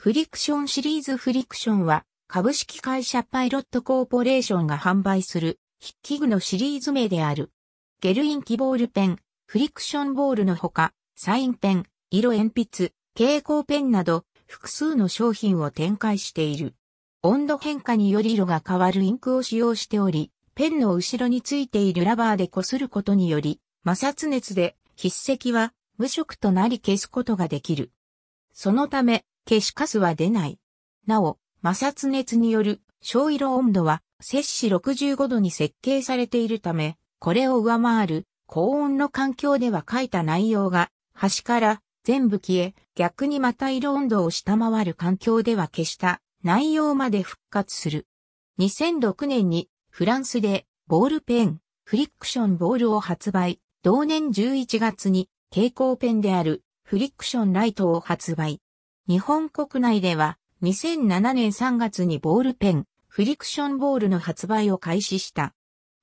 フリクションシリーズフリクションは株式会社パイロットコーポレーションが販売する筆記具のシリーズ名である。ゲルインキボールペン、フリクションボールのほか、サインペン、色鉛筆、蛍光ペンなど複数の商品を展開している。温度変化により色が変わるインクを使用しており、ペンの後ろについているラバーで擦ることにより、摩擦熱で筆跡は無色となり消すことができる。そのため、消しカスは出ない。なお、摩擦熱による小色温度は摂氏65度に設計されているため、これを上回る高温の環境では書いた内容が端から全部消え、逆にまた色温度を下回る環境では消した内容まで復活する。2006年にフランスでボールペン、フリクションボールを発売、同年11月に蛍光ペンであるフリクションライトを発売。日本国内では2007年3月にボールペン、フリクションボールの発売を開始した。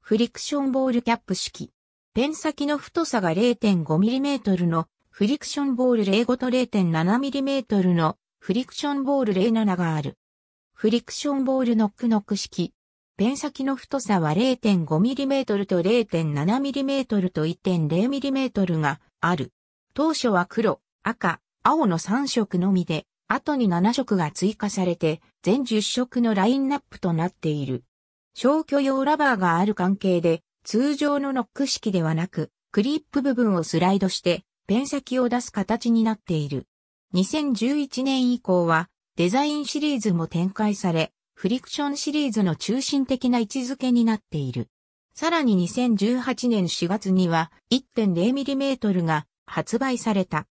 フリクションボールキャップ式。ペン先の太さが 0.5mm のフリクションボール05と 0.7mm のフリクションボール07がある。フリクションボールノックノック式。ペン先の太さは 0.5mm と 0.7mm と 1.0mm がある。当初は黒、赤、青の3色のみで、後に7色が追加されて、全10色のラインナップとなっている。消去用ラバーがある関係で、通常のノック式ではなく、クリップ部分をスライドして、ペン先を出す形になっている。2011年以降は、デザインシリーズも展開され、フリクションシリーズの中心的な位置づけになっている。さらに2018年4月には 1.0mm が発売された。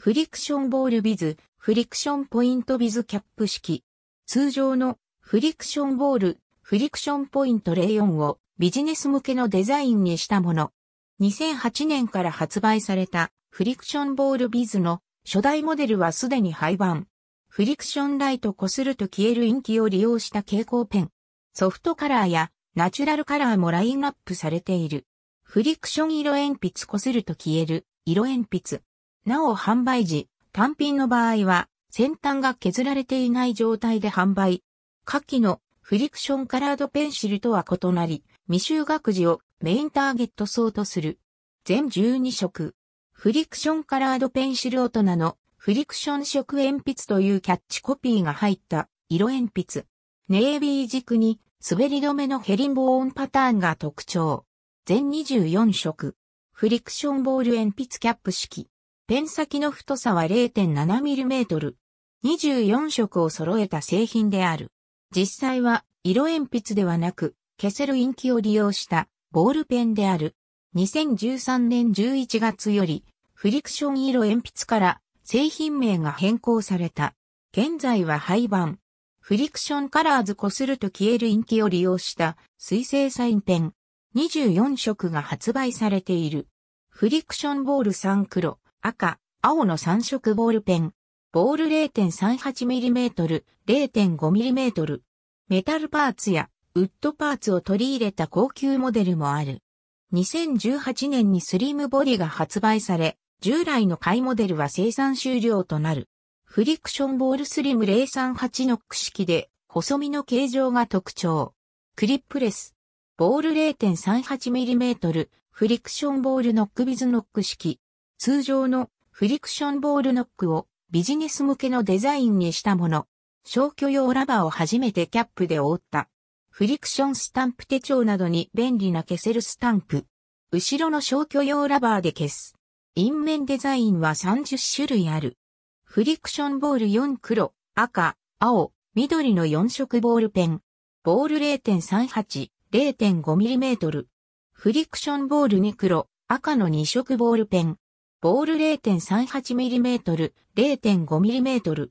フリクションボールビズ、フリクションポイントビズキャップ式。通常のフリクションボール、フリクションポイント04をビジネス向けのデザインにしたもの。2008年から発売されたフリクションボールビズの初代モデルはすでに廃盤。フリクションライトこすると消えるインキを利用した蛍光ペン。ソフトカラーやナチュラルカラーもラインナップされている。フリクション色鉛筆こすると消える色鉛筆。なお販売時、単品の場合は、先端が削られていない状態で販売。下記のフリクションカラードペンシルとは異なり、未就学児をメインターゲット層とする。全12色。フリクションカラードペンシル大人のフリクション色鉛筆というキャッチコピーが入った色鉛筆。ネイビー軸に滑り止めのヘリンボーンパターンが特徴。全24色。フリクションボール鉛筆キャップ式。ペン先の太さは 0.7mm。24色を揃えた製品である。実際は色鉛筆ではなく、消せるインキを利用したボールペンである。2013年11月より、フリクション色鉛筆から製品名が変更された。現在は廃盤。フリクションカラーズこすると消えるインキを利用した水性サインペン。24色が発売されている。フリクションボール3黒、赤、青の3色ボールペン。ボール 0.38mm、0.5mm。メタルパーツやウッドパーツを取り入れた高級モデルもある。2018年にスリムボディが発売され、従来の買いモデルは生産終了となる。フリクションボールスリム038ノック式で、細身の形状が特徴。クリップレス。ボール 0.38mm、フリクションボールノックビズノック式。通常のフリクションボールノックをビジネス向けのデザインにしたもの。消去用ラバーを初めてキャップで覆った。フリクションスタンプ手帳などに便利な消せるスタンプ。後ろの消去用ラバーで消す。印面デザインは30種類ある。フリクションボール4黒、赤、青、緑の4色ボールペン。ボール0.38、0.5mm。フリクションボール2黒、赤の2色ボールペン。ボール 0.38mm、0.5mm。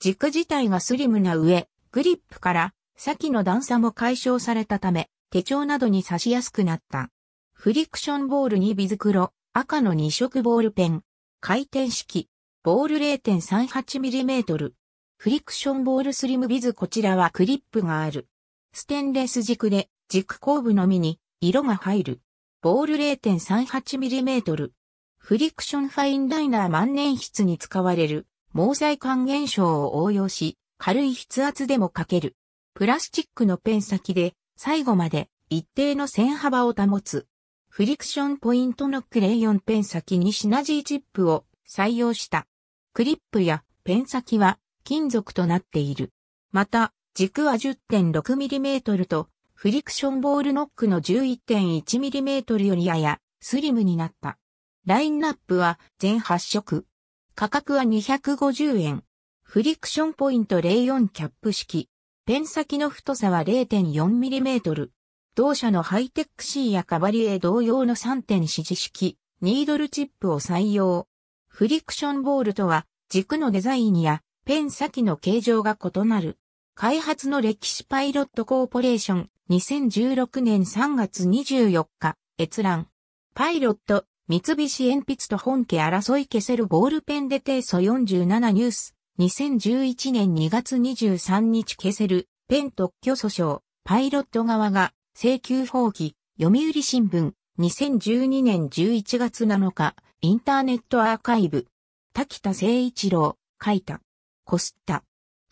軸自体がスリムな上、グリップから先の段差も解消されたため、手帳などに刺しやすくなった。フリクションボールにビズ黒、赤の2色ボールペン、回転式、ボール 0.38mm、フリクションボールスリムビズこちらはクリップがある。ステンレス軸で軸後部のみに色が入る。ボール 0.38mm。フリクションファインダイナー万年筆に使われる毛細管現象を応用し、軽い筆圧でも書ける。プラスチックのペン先で最後まで一定の線幅を保つ。フリクションポイントノックレイヨンペン先にシナジーチップを採用した。クリップやペン先は金属となっている。また、軸は 10.6mm と、フリクションボールノックの 11.1mm よりややスリムになった。ラインナップは全8色。価格は250円。フリクションポイント04キャップ式。ペン先の太さは 0.4mm。同社のハイテック C やカバリエ同様の3.4次式、ニードルチップを採用。フリクションボールとは、軸のデザインやペン先の形状が異なる。開発の歴史パイロットコーポレーション2016年3月24日閲覧。パイロット、三菱鉛筆と本家争い消せるボールペンで提訴47ニュース。2011年2月23日消せるペン特許訴訟。パイロット側が請求放棄。読売新聞。2012年11月7日。インターネットアーカイブ。滝田誠一郎。書いた。こすった。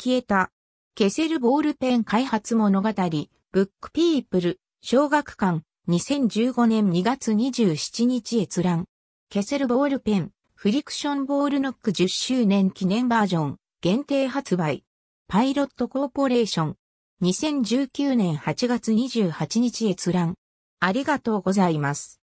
消えた。消せるボールペン開発物語、ブックピープル、小学館、2015年2月27日閲覧。消せるボールペン、フリクションボールノック10周年記念バージョン、限定発売。パイロットコーポレーション。2019年8月28日閲覧。ありがとうございます。